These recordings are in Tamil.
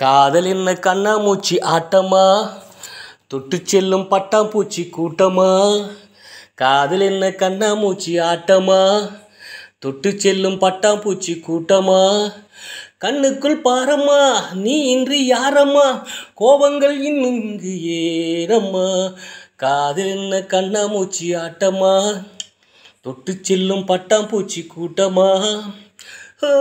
காதல் என்ன கண்ணாமூச்சி ஆட்டமா தொட்டு செல்லும் பட்டாம்பூச்சி கூட்டமா காதல் என்ன கண்ணாமூச்சி ஆட்டமா தொட்டு செல்லும் பட்டாம்பூச்சி கூட்டமா கண்ணுக்குள் பாரம்மா நீ இன்று யாரம்மா கோபங்கள் இன்னும் ஏறம்மா காதல் என்ன கண்ணாமூச்சி ஆட்டமா தொட்டு செல்லும் பட்டாம்பூச்சி கூட்டமா ஓ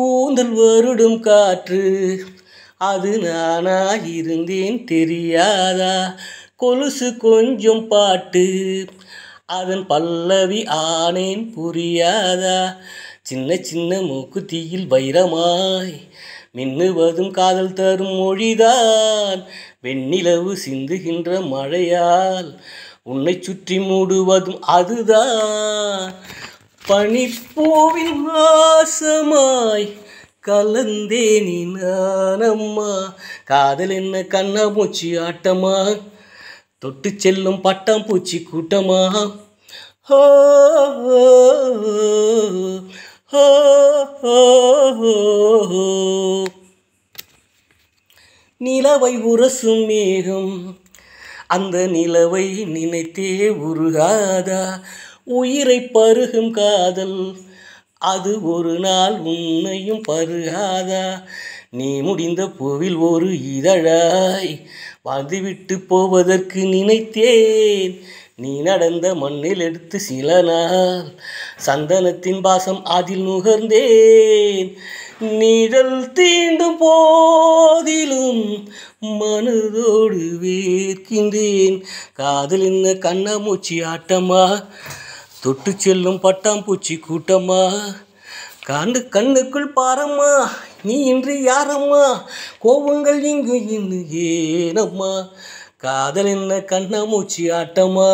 கூந்தல் வருடும் காற்று அது நானா இருந்தேன் தெரியாதா கொலுசு கொஞ்சம் பாட்டு அதன் பல்லவி ஆனேன் புரியாதா சின்ன சின்ன மூக்குத்தியில் வைரமாய் மின்னுவதும் காதல் தரும் மொழிதான் வெண்ணிலவு சிந்துகின்ற மழையால் உன்னை சுற்றி மூடுவதும் அதுதான் பனிப்பூவின் வாசமாய் கலந்தே நீ நானம்மா காதல் என்ன கண்ணா பூச்சி ஆட்டமா தொட்டு செல்லும் பட்டம் பூச்சி கூட்டமா ஹோ ஹோ நிலவை உரசும் மேகம் அந்த நிலவை நினைத்தே உருகாதா உயிரை பருகும் காதல் அது ஒரு நாள் உன்னையும் பருகாதா நீ முடிந்த பூவில் ஒரு இதழாய் வந்துவிட்டு போவதற்கு நினைத்தேன் நீ நடந்த மண்ணில் எடுத்து சில நாள் சந்தனத்தின் பாசம் அதில் நுகர்ந்தேன் நிழல் தீண்டும் போதிலும் மனதோடு வேர்க்கின்றேன் காதல் கண்ணமூச்சி கண்ணாமூச்சி ஆட்டமா தொட்டு செல்லும் பட்டாம்பூச்சி கூட்டம்மா காண்டு கண்ணுக்குள் பாரம்மா நீ இன்று யாரம்மா கோபங்கள் இங்கு இன்னு ஏனம்மா காதல் என்ன கண்ணாமூச்சி ஆட்டம்மா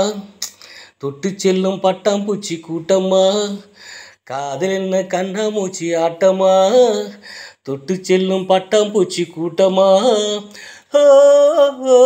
தொட்டு செல்லும் பட்டாம்பூச்சி கூட்டம்மா காதல் என்ன கண்ணாமூச்சி ஆட்டமா தொட்டு செல்லும் பட்டாம்பூச்சி கூட்டமா ஓ